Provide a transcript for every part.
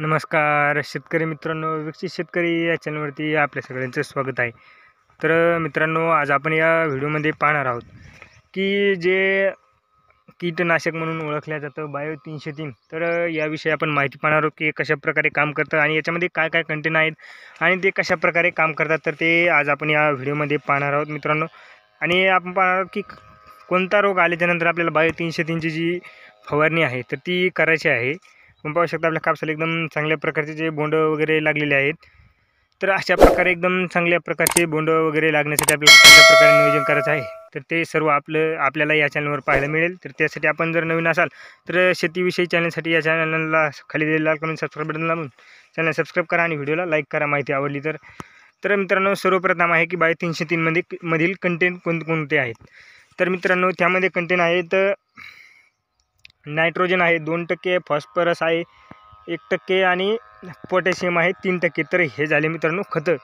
नमस्कार शेतकरी मित्रांनो विकसित शेतकरी या चॅनलवरती आपल्या सगळ्यांचं स्वागत आहे तर मित्रांनो आज आपण या व्हिडिओमध्ये पाहणार आहोत की जे कीटनाशक म्हणून ओळखल्या जातं बायो तीनशे तीन तर याविषयी आपण माहिती पाहणार आहोत की कशाप्रकारे काम करतं आणि याच्यामध्ये काय काय कंटेंट आहेत आणि ते कशाप्रकारे काम करतात तर ते आज आपण या व्हिडिओमध्ये पाहणार आहोत मित्रांनो आणि आपण पाहणार आहोत की कोणता रोग आल्याच्यानंतर आपल्याला बायो तीनशे तीनची जी फवारणी आहे तर ती करायची आहे आपण पाहू शकता आपल्या कापसाला एकदम चांगल्या प्रकारचे जे बोंड वगैरे लागलेले आहेत तर अशा प्रकारे एकदम चांगल्या प्रकारचे बोंड वगैरे लागण्यासाठी आपल्याला चांगल्या प्रकारे नियोजन करायचं आहे तर ते सर्व आपलं आपल्याला या चॅनलवर पाहायला मिळेल तर त्यासाठी आपण जर नवीन असाल तर शेतीविषयी चॅनलसाठी या चॅनलला खाली दिलेला कमेंट सबस्क्राईब बटन लावून चॅनल सबस्क्राईब करा आणि व्हिडिओला लाईक करा माहिती आवडली तर तर मित्रांनो सर्वप्रथम आहे की बाय तीनशे तीनमध्ये मधील कंटेंट कोणते आहेत तर मित्रांनो त्यामध्ये कंटेंट आहेत नायट्रोजन आहे दोन टक्के फॉस्फरस आहे एक टक्के आणि पोटॅशियम आहे तीन टक्के तर हे झाले मित्रांनो खतं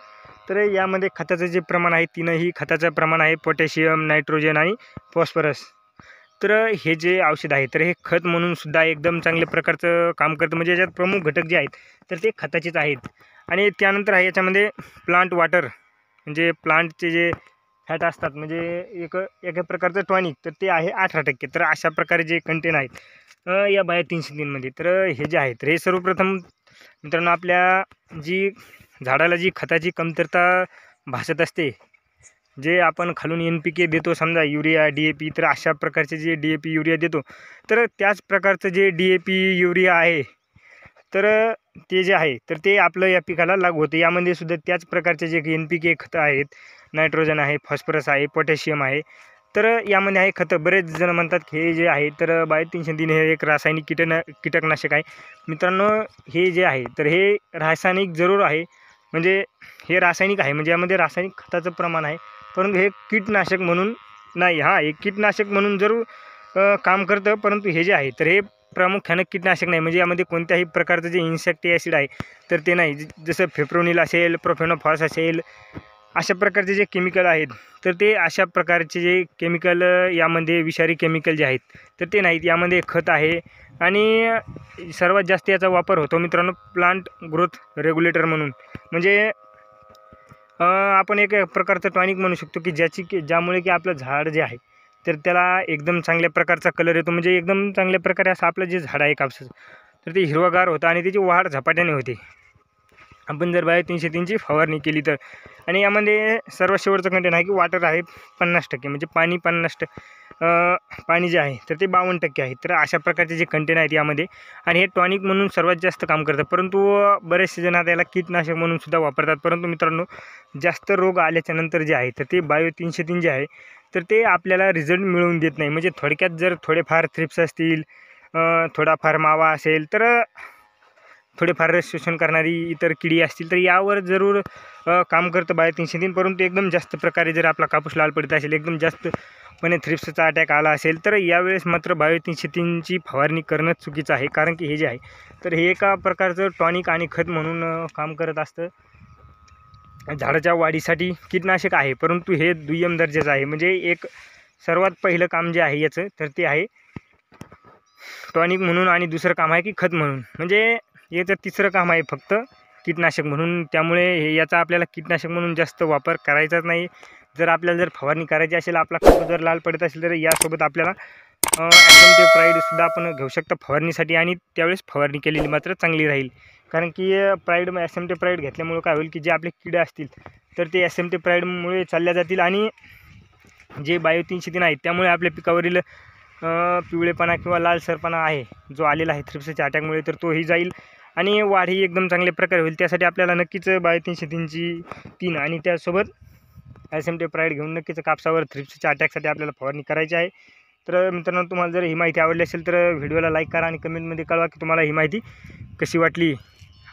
तर यामध्ये खताचं जे प्रमाण आहे तीनही खताचं प्रमाण आहे पोटॅशियम नायट्रोजन आणि फॉस्फरस तर हे जे औषध आहे तर हे खत म्हणूनसुद्धा एकदम चांगल्या प्रकारचं काम करतं म्हणजे याच्यात प्रमुख घटक जे आहेत तर ते खताचेच आहेत आणि त्यानंतर आहे याच्यामध्ये प्लांट वॉटर म्हणजे प्लांटचे जे फॅट असतात म्हणजे एक एका प्रकारचं टॉनिक तर ते आहे अठरा टक्के तर अशा प्रकारे जे कंटेन आहेत या बाया तीनशे तीनमध्ये तर हे जे आहेत तर हे सर्वप्रथम मित्रांनो आपल्या जी झाडाला जी खताची कमतरता भासत असते जे आपण खालून एन पी के देतो समजा युरिया डी ए पी तर अशा प्रकारचे जे डी ए पी युरिया देतो तर त्याच प्रकारचं जे डी ए पी युरिया आहे तर ते जे आहे तर ते आपलं या पिकाला लागू होतं यामध्ये सुद्धा त्याच प्रकारचे जे एन पी के खतं आहेत नायट्रोजन आहे फॉस्फरस आहे पोटॅशियम आहे तर यामध्ये आहे खतं बरेच जण म्हणतात हे जे आहे तर बाय तीनशे तीन हे एक रासायनिक कीटना कीटकनाशक आहे मित्रांनो हे जे आहे तर हे रासायनिक जरूर आहे म्हणजे हे रासायनिक आहे म्हणजे यामध्ये रासायनिक खताचं प्रमाण आहे परंतु हे कीटनाशक म्हणून नाही हां हे कीटनाशक म्हणून जरूर काम करतं परंतु हे जे आहे तर हे प्रामुख्यानं कीटनाशक नाही म्हणजे यामध्ये कोणत्याही प्रकारचं जे इन्सेक्टी ॲसिड आहे तर ते नाही जसं फेप्रोनिल असेल प्रोफेनोफॉस असेल अशा प्रकारचे जे केमिकल आहेत तर ते अशा प्रकारचे जे केमिकल यामध्ये विषारी केमिकल जे आहेत तर ते नाहीत यामध्ये खत आहे आणि सर्वात जास्त याचा वापर होतो मित्रांनो प्लांट ग्रोथ रेग्युलेटर म्हणून म्हणजे आपण एक प्रकारचं टॉनिक म्हणू शकतो की ज्याची की ज्यामुळे की आपलं झाड जे आहे तर त्याला एकदम चांगल्या प्रकारचा कलर येतो म्हणजे एकदम चांगल्या प्रकारे असं आपलं जे झाड आहे कापसाचं तर ते हिरवागार होतं आणि त्याची वाढ झपाट्याने होते आपण जर बाय तीनशे तीनची फवारणी केली तर आणि यामध्ये सर्वात शेवटचं कंटेन आहे की वाटर आहे पन्नास टक्के म्हणजे पाणी पन्नास ट पाणी जे आहे तर ते बावन्न टक्के आहे तर अशा प्रकारचे जे कंटेन आहेत यामध्ये आणि हे टॉनिक म्हणून सर्वात जास्त काम करतात परंतु बरेचसे जण आता याला कीटनाशक म्हणून सुद्धा वापरतात परंतु मित्रांनो जास्त रोग आल्याच्यानंतर जे आहे तर ते बायो तीनशे तीन जे आहे तर ते आपल्याला रिझल्ट मिळवून देत नाही म्हणजे थोडक्यात जर थोडेफार थ्रिप्स असतील थोडाफार मावा असेल तर थोडेफार शोषण करणारी इतर किडी असतील तर यावर जरूर काम करतं बाय तीनशे तीन परंतु एकदम जास्त प्रकारे जर आपला कापूस लाल पडत असेल एकदम जास्त पणे थ्रिप्सचा अटॅक आला असेल तर यावेळेस मात्र बायो तीनशे तीनची फवारणी करणं चुकीचं आहे कारण की हे जे आहे तर हे एका प्रकारचं टॉनिक आणि खत म्हणून काम करत असतं झाडाच्या वाढीसाठी कीटनाशक आहे परंतु हे दुय्यम दर्जाचं आहे म्हणजे एक सर्वात पहिलं काम जे आहे याचं तर ते आहे टॉनिक म्हणून आणि दुसरं काम आहे की खत म्हणून म्हणजे याचं तिसरं काम आहे फक्त कीटनाशक म्हणून त्यामुळे हे याचा आपल्याला कीटनाशक म्हणून जास्त वापर करायचाच नाही जर आपल्याला जर फवारणी करायची असेल आपला खत जर लाल पडत असेल तर यासोबत आपल्याला ॲक्समटे प्राईडसुद्धा आपण घेऊ शकता फवारणीसाठी आणि त्यावेळेस फवारणी केलेली मात्र चांगली राहील कारण की प्राईड ॲसमटे प्राईड घेतल्यामुळं काय होईल की जे आपले किडे असतील तर ते ॲसमटे प्राईडमुळे चालल्या जातील आणि जे बायो तीनशे तीन आहेत त्यामुळे आपल्या पिकावरील पिवळेपणा किंवा सरपणा आहे जो आलेला आहे थ्रिप्सच्या अटॅकमुळे तर तोही जाईल आणि वाढ ही एकदम चांगले प्रकारे होईल त्यासाठी आपल्याला नक्कीच बाय तीनची तीन आणि त्यासोबत ॲसेमटे प्राईड घेऊन नक्कीच कापसावर थ्रिप्सच्या अटॅकसाठी आपल्याला फवारणी करायची आहे तर मित्रांनो तुम्हाला जर ही माहिती आवडली असेल तर व्हिडिओला लाईक करा आणि कमेंटमध्ये कळवा की तुम्हाला ही माहिती कशी वाटली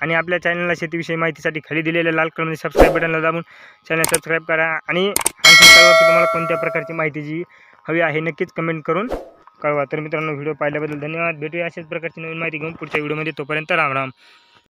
आणि आपल्या चॅनलला शेतीविषयी माहितीसाठी खाली दिलेल्या लाल कलरमध्ये सबस्क्राईब बटनला दाबून चॅनल सबस्क्राईब करा आणि आणखी कळवा की तुम्हाला कोणत्या प्रकारची माहिती जी हवी आहे नक्कीच कमेंट करून कळवा तर मित्रांनो व्हिडिओ पाहिल्याबद्दल धन्यवाद भेटूया अशाच प्रकारची नवीन माहिती घेऊन पुढच्या व्हिडिओमध्ये तोपर्यंत राम राम